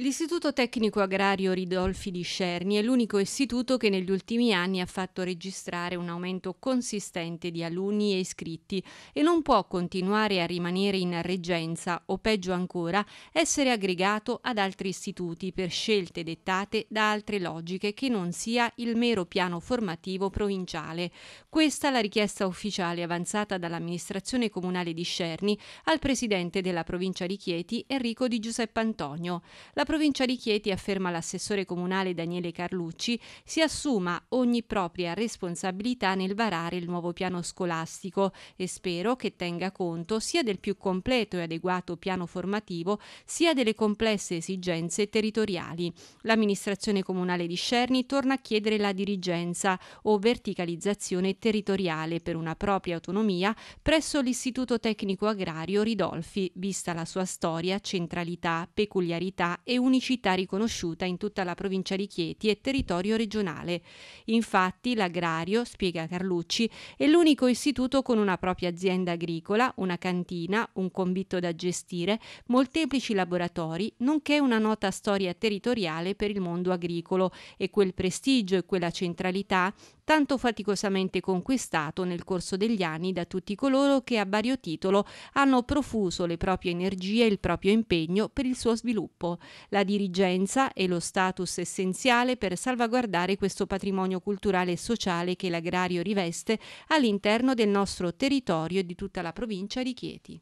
L'Istituto Tecnico Agrario Ridolfi di Scerni è l'unico istituto che negli ultimi anni ha fatto registrare un aumento consistente di alunni e iscritti e non può continuare a rimanere in reggenza o peggio ancora essere aggregato ad altri istituti per scelte dettate da altre logiche che non sia il mero piano formativo provinciale. Questa è la richiesta ufficiale avanzata dall'amministrazione comunale di Scerni al presidente della provincia di Chieti Enrico di Giuseppe Antonio. La provincia di Chieti, afferma l'assessore comunale Daniele Carlucci, si assuma ogni propria responsabilità nel varare il nuovo piano scolastico e spero che tenga conto sia del più completo e adeguato piano formativo, sia delle complesse esigenze territoriali. L'amministrazione comunale di Scerni torna a chiedere la dirigenza o verticalizzazione territoriale per una propria autonomia presso l'Istituto Tecnico Agrario Ridolfi, vista la sua storia, centralità, peculiarità e unicità riconosciuta in tutta la provincia di Chieti e territorio regionale. Infatti l'agrario, spiega Carlucci, è l'unico istituto con una propria azienda agricola, una cantina, un convitto da gestire, molteplici laboratori, nonché una nota storia territoriale per il mondo agricolo e quel prestigio e quella centralità tanto faticosamente conquistato nel corso degli anni da tutti coloro che a vario titolo hanno profuso le proprie energie e il proprio impegno per il suo sviluppo. La dirigenza e lo status essenziale per salvaguardare questo patrimonio culturale e sociale che l'agrario riveste all'interno del nostro territorio e di tutta la provincia di Chieti.